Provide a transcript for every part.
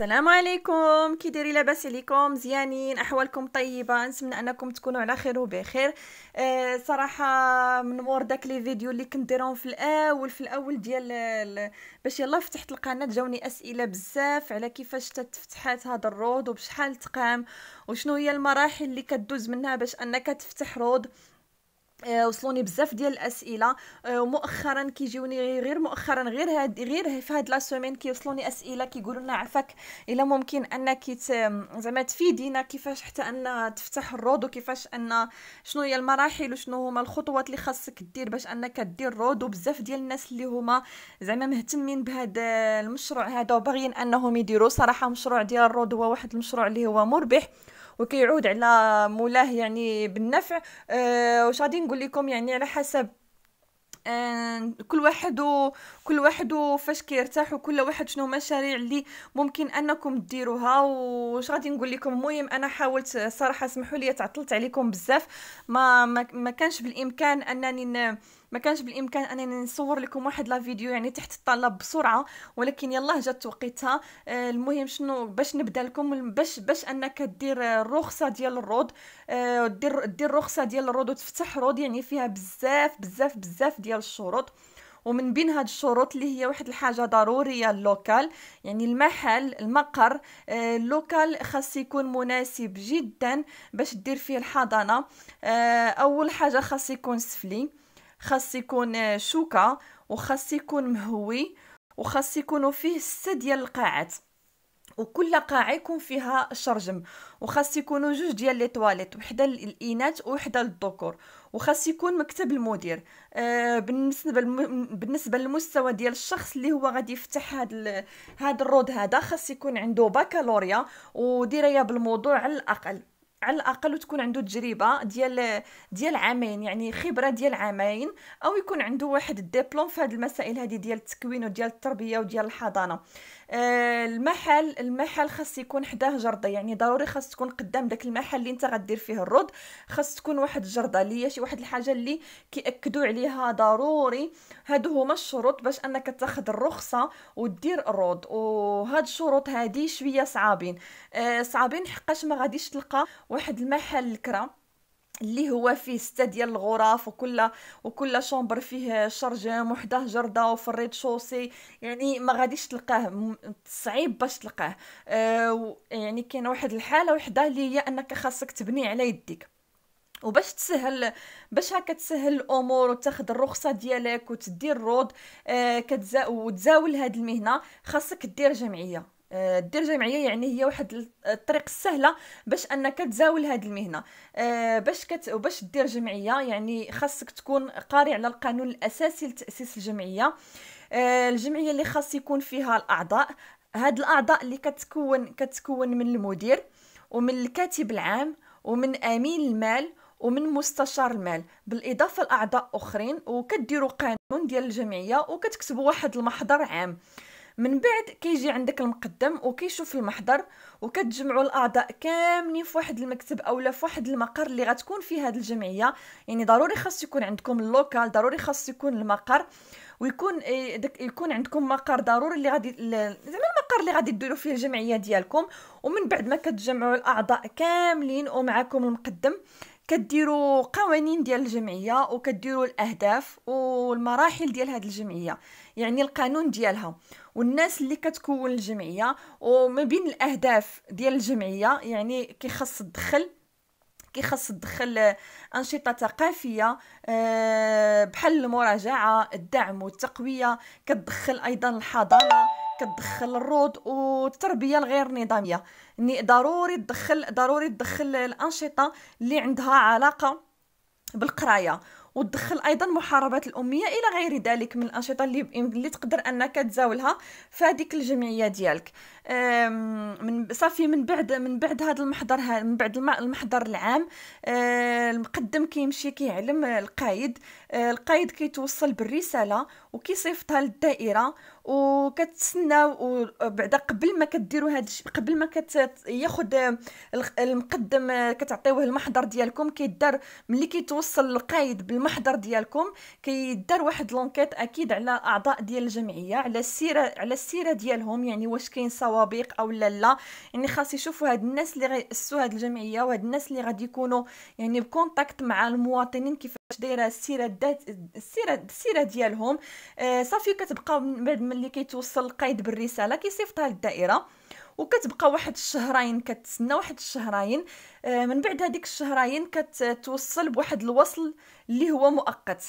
السلام عليكم كي دايرين لاباس عليكم مزيانين احوالكم طيبه نتمنى انكم تكونوا على خير وبخير أه صراحه من مور داك لي فيديو اللي كنت دايرهم في الاول في الاول ديال باش يلا فتحت القناه جاوني اسئله بزاف على كيفاش تفتحات هذا الروض وبشحال تقام وشنو هي المراحل اللي كدوز منها باش انك تفتح روض آه، وصلوني بزاف ديال الاسئله آه، ومؤخرا كيجيوني غير مؤخرا غير هاد غير في هاد لا سيمين كيوصلوني اسئله كيقولوا لنا عفاك الا ممكن انك زعما تفيدينا كيفاش حتى ان تفتح الرود وكيفاش ان شنو هي المراحل وشنو هما الخطوات اللي خاصك دير باش انك دير رود وبزاف ديال الناس اللي هما زعما مهتمين بهذا المشروع هذا وباغيين انهم يديروا صراحه مشروع ديال الرود هو واحد المشروع اللي هو مربح وكيعود على مولاه يعني بالنفع آه، واش غادي نقول لكم يعني على حسب آه، كل واحد و كل واحد وفاش كيرتاح وكل واحد شنو المشاريع اللي ممكن انكم ديروها واش غادي نقول لكم المهم انا حاولت صراحه اسمحوا لي تعطلت عليكم بزاف ما ما, ما كانش بالامكان انني ما كانش بالامكان انني نصور لكم واحد لا فيديو يعني تحت الطلب بسرعه ولكن يلاه جات وقتها آه، المهم شنو باش نبدا لكم باش باش انك دير الرخصه ديال الرود آه، دير دير الرخصه ديال الرود وتفتح رود يعني فيها بزاف بزاف بزاف ديال الشروط ومن بين هاد الشروط اللي هي واحد الحاجه ضروريه اللوكال يعني المحل المقر آه، اللوكال خاص يكون مناسب جدا باش دير فيه الحضانه اول حاجه خاص يكون سفلي خاص يكون شوكة وخاص يكون مهوي وخاص يكونوا فيه ستة ديال القاعات وكل قاعه يكون فيها شرجم وخاص يكونوا جوج ديال لي تواليت وحده للاناث وحده للذكور وخاص يكون مكتب المدير آه، بالنسبه بالنسبه للمستوى ديال الشخص اللي هو غادي يفتح هذا ال... هذا الرود هذا خاص يكون عنده بكالوريا ودرايه بالموضوع على الاقل على الاقل وتكون عنده تجربه ديال ديال عامين يعني خبره ديال عامين او يكون عنده واحد الدبلوم في هذه المسائل هذه ديال التكوين وديال التربيه وديال الحضانه آه، المحل المحل خاص يكون حداه جرده يعني ضروري خاص تكون قدام داك المحل اللي انت غدير فيه الرد خاص تكون واحد الجرده اللي هي شي واحد الحاجه اللي كياكدوا عليها ضروري هادو هما الشروط باش انك تاخذ الرخصه ودير الرد وهاد الشروط هادي شويه صعابين آه، صعابين حقاش ما غاديش تلقى واحد المحل الكرام اللي هو فيه ستة ديال الغرف وكل وكل شومبر فيه شرجم وحده جردة وفريد شوسي يعني ما غاديش تلقاه صعيب باش تلقاه آه يعني كاين واحد الحالة وحده اللي هي انك خاصك تبني على يديك وباش تسهل باش هكا تسهل الامور وتاخذ الرخصه ديالك وتدير الروض آه كتزا وتزاول هاد المهنه خاصك دير جمعيه آه، الدرجه جمعيه يعني هي واحد الطريق السهله باش انك تزاول هذه المهنه آه، باش كت باش دير جمعيه يعني خاصك تكون قاري على القانون الاساسي لتاسيس الجمعيه آه، الجمعيه اللي خاص يكون فيها الاعضاء هاد الاعضاء اللي كتكون كتكون من المدير ومن الكاتب العام ومن امين المال ومن مستشار المال بالاضافه لاعضاء اخرين وكديروا قانون ديال الجمعيه وكتكتبوا واحد المحضر عام آه من بعد كيجي عندك المقدم وكيشوف المحضر وكتجمعوا الاعضاء كاملين في واحد المكتب اولا في واحد المقر اللي غتكون فيه هذه الجمعيه يعني ضروري خاص يكون عندكم اللوكال ضروري خاص يكون المقر ويكون إيه، يكون عندكم مقر ضروري اللي غادي زعما المقر اللي غادي ديروا فيه الجمعيه ديالكم ومن بعد ما كتجمعوا الاعضاء كاملين ومعاكم المقدم كديروا قوانين ديال الجمعيه وكديروا الاهداف والمراحل ديال هذه الجمعيه يعني القانون ديالها والناس اللي كتكون الجمعيه وما بين الاهداف ديال الجمعيه يعني كيخص الدخل كيخص الدخل انشطه ثقافيه آه، بحال المراجعه الدعم والتقويه كتدخل ايضا الحضانه كتدخل الروض والتربيه الغير نظاميه يعني ضروري تدخل ضروري تدخل الانشطه اللي عندها علاقه بالقرايه وتدخل ايضا محاربات الاميه الى غير ذلك من الانشطه اللي اللي تقدر انك تزاولها في هذيك الجمعيه ديالك من صافي من بعد من بعد هذا المحضر من بعد المحضر العام آه، المقدم كيمشي كيعلم القايد آه، القايد كيتوصل بالرساله وكيصيفطها للدائره وكتسناو بعدا قبل ما كديروا هذا الشيء قبل ما كت ياخذ المقدم كتعطيوه المحضر ديالكم كيدار ملي كيتوصل القايد بالمحضر ديالكم كيدار واحد لونكيت اكيد على اعضاء ديال الجمعيه على السيره على السيره ديالهم يعني واش كاين سوابق او لا لا يعني خاص يشوفوا هاد الناس اللي غيأسسوا هاد الجمعيه وهاد الناس اللي غادي يكونوا يعني بكونتاكت مع المواطنين كيفاش دايره السيره السيره السيره ديالهم آه، صافي من بعد ملي كيتوصل القيد بالرساله كيصيفطها للدائره وكتبقى واحد الشهرين كتسنى واحد الشهرين آه، من بعد هذيك الشهرين كتوصل بواحد الوصل اللي هو مؤقت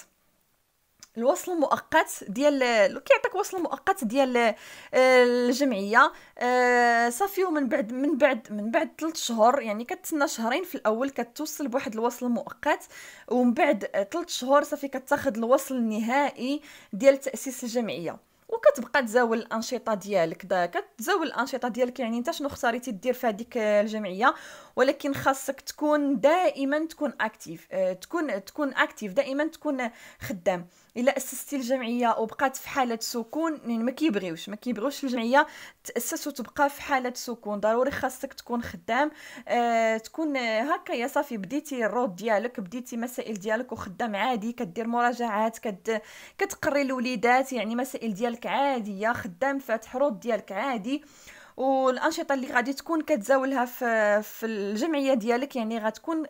الوصل المؤقت ديال كيعطيك وصل مؤقت ديال الجمعيه آه، صافي ومن بعد من بعد من بعد 3 شهور يعني كتسنى شهرين في الاول كتوصل بواحد الوصل المؤقت ومن بعد 3 شهور صافي كتاخذ الوصل النهائي ديال تاسيس الجمعيه وكتبقى تزاول الانشطه ديالك دا كتزاول الانشطه ديالك يعني انت شنو اختاريتي دير في هذيك الجمعيه ولكن خاصك تكون دائما تكون اكتيف آه، تكون تكون اكتيف دائما تكون خدام الا اسستي الجمعيه وبقات في حاله سكون يعني ما كيبغيوش ما كيبغيوش الجمعيه تاسس وتبقى في حاله سكون ضروري خاصك تكون خدام آه تكون هكا يا صافي بديتي الرود ديالك بديتي مسائل ديالك وخدام عادي كدير مراجعات كد كتقري الوليدات يعني مسائل ديالك عاديه خدام فاتح رود ديالك عادي آه والانشطه اللي غادي تكون كتزاولها في في الجمعيه ديالك يعني غتكون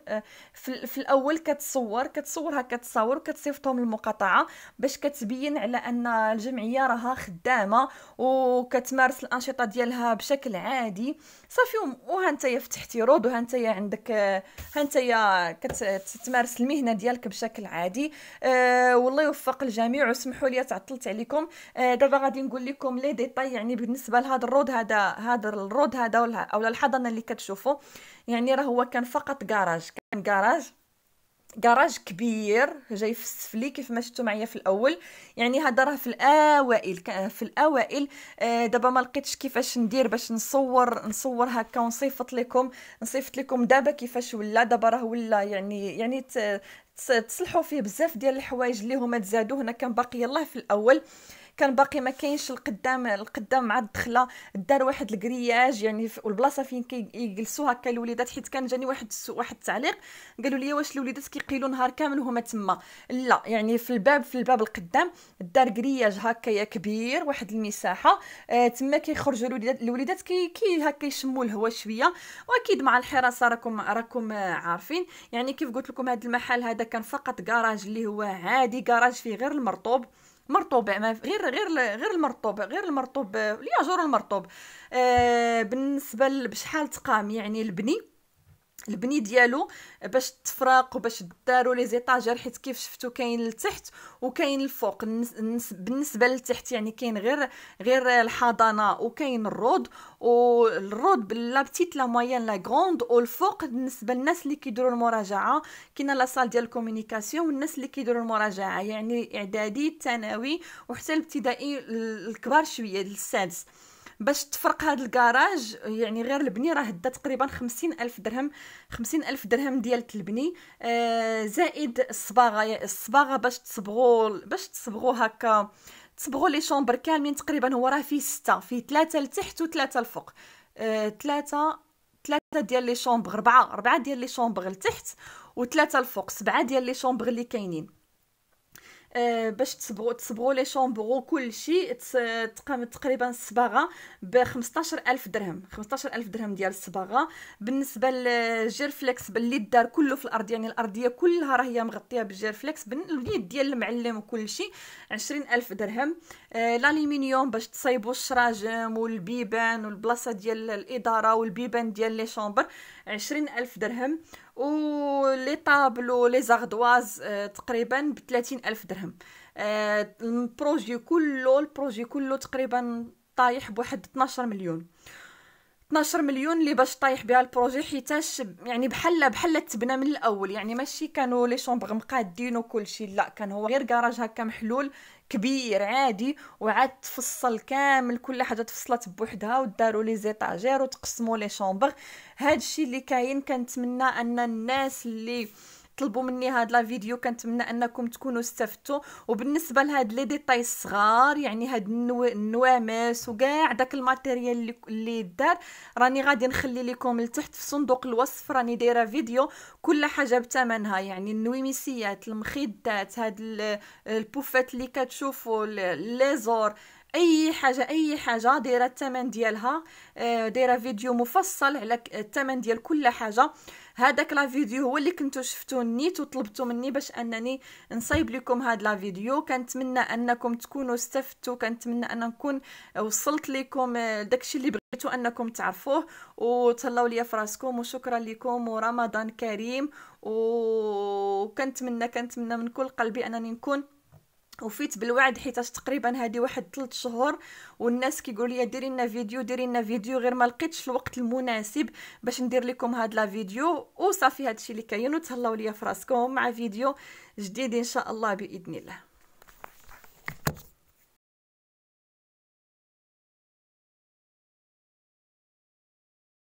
في, في الاول كتصور كتصورها كتصاور وكتصيفطهم للمقاطعه باش كتبين على ان الجمعيه راها خدامه وكتمارس الانشطه ديالها بشكل عادي صافي وها انت فتحتي رود وها انت عندك ها انت كتمارس المهنه ديالك بشكل عادي آه، والله يوفق الجميع وسمحوا لي تعطلت عليكم آه، دابا غادي نقول لكم لي ديتاي يعني بالنسبه لهذا الرود هذا هذا الرود هذا ولا او الحضانه اللي كتشوفوا يعني راه هو كان فقط كراج كان كراج كراج كبير جاي في السفلي كيف ما شفتوا معايا في الاول يعني هذا راه في الاوائل في الاوائل آه، دابا ما لقيتش كيفاش ندير باش نصور نصور هكا ونصيفط لكم نصيفط لكم دابا كيفاش ولا دابا راه ولا يعني يعني تصلحوا فيه بزاف ديال الحوايج اللي هما تزادوا هنا كان باقي يلاه في الاول آه كان باقي ما كاينش القدام القدام مع الدخله دار واحد الكرياج يعني والبلاصه فين كيجلسوا هكا الوليدات حيت كان جاني واحد واحد التعليق قالوا لي واش الوليدات كيقيلوا نهار كامل وهما تما لا يعني في الباب في الباب القدام دار كرياج يا كبير واحد المساحه آه تما كيخرجوا الوليدات الوليدات كي كي هكا يشموا الهواء شويه واكيد مع الحراسه راكم راكم عارفين يعني كيف قلت لكم هذا المحل هذا كان فقط كراج اللي هو عادي كراج فيه غير المرطوب مرطوبه ما غير غير غير المرطوب غير المرطوب الياجور المرطوب آه بالنسبه بشحال تقام يعني البني البني ديالو باش تفراق وباش داروا لي زيطاجر حيت كيف شفتوا كاين لتحت وكاين الفوق بالنسبه للتحت يعني كاين غير غير الحضانه وكاين الرود والرود لا بتيت لا مويان لا غروند والفوق بالنسبه للناس اللي كيديروا المراجعه كاين لا سال ديال الكومونيكاسيون والناس اللي كيديروا المراجعه يعني اعدادي الثانوي وحتى الابتدائي الكبار شويه السادس باش تفرق هذا الكراج يعني غير البني راه دا تقريبا خمسين ألف درهم خمسين ألف درهم ديال البني آه، زائد الصباغه يعني الصباغه باش تصبغوا باش تصبغوا هكا تصبغوا لي شومبر كاملين تقريبا هو راه فيه ستة فيه ثلاثة لتحت وثلاثة لفوق ثلاثة آه، ثلاثة ديال لي شومبر ربعة ربعة ديال لي شومبر لتحت وثلاثة لفوق سبعة ديال لي شومبر اللي كاينين آه، باش تصبغوا تصبغوا لي شومبرو كلشي تقام تقريبا الصباغه ب 15000 درهم 15000 درهم ديال الصباغه بالنسبه للجير فليكس باللي الدار كله في الارض يعني الارضيه كلها راه هي مغطيه بالجير فليكس باليد ديال المعلم وكلشي 20000 درهم آه الالومنيوم باش تصايبوا الشراجم والبيبان والبلاصه ديال الاداره والبيبان ديال لي شومبر 20000 درهم لي طابلو لي زاردواز آه، تقريبا ب ألف درهم آه، البروجي كله البروجي كله تقريبا طايح بواحد 12 مليون 12 مليون اللي باش طايح بها البروجي حيتاش يعني بحال بحال تبنى من الاول يعني ماشي كانوا لي شومبغ مقادين وكل شيء لا كان هو غير كراج هكا محلول كبير عادي وعاد تفصل كامل كل حاجه تفصلت بوحدها وداروا لي زيطاجير وتقسموا لي شومبغ هذا الشيء اللي كاين كنتمنى ان الناس اللي طلبوا مني هاد لا فيديو كنتمنى انكم تكونوا استفدتوا وبالنسبه لهاد لي ديتاي الصغار يعني هاد النو... النوامس وكاع داك الماتيريال اللي, اللي دار راني غادي نخلي لكم لتحت في صندوق الوصف راني دايره فيديو كل حاجه بثمنها يعني النويميسيات المخدات هاد البوفات اللي كتشوفوا لي زور اي حاجه اي حاجه دايره الثمن ديالها آه، دايره فيديو مفصل على الثمن ديال كل حاجه هذاك لا فيديو هو اللي كنتو شفتو نيت وطلبتو مني باش انني نصايب لكم هاد لا فيديو كنتمنى انكم تكونوا استفدتوا كنتمنى ان نكون وصلت لكم آه، داكشي اللي بغيتو انكم تعرفوه وتهلاو ليا فراسكم وشكرا لكم ورمضان كريم وكنتمنى كنتمنى من كل قلبي انني نكون وفيت بالوعد حيتاش تقريبا هادي واحد 3 شهور والناس كيقولوا لي ديري لنا فيديو ديري لنا فيديو غير ما لقيتش الوقت المناسب باش ندير لكم هاد لا فيديو وصافي هادشي اللي كاين وتهلاو ليا فراسكم مع فيديو جديد ان شاء الله باذن الله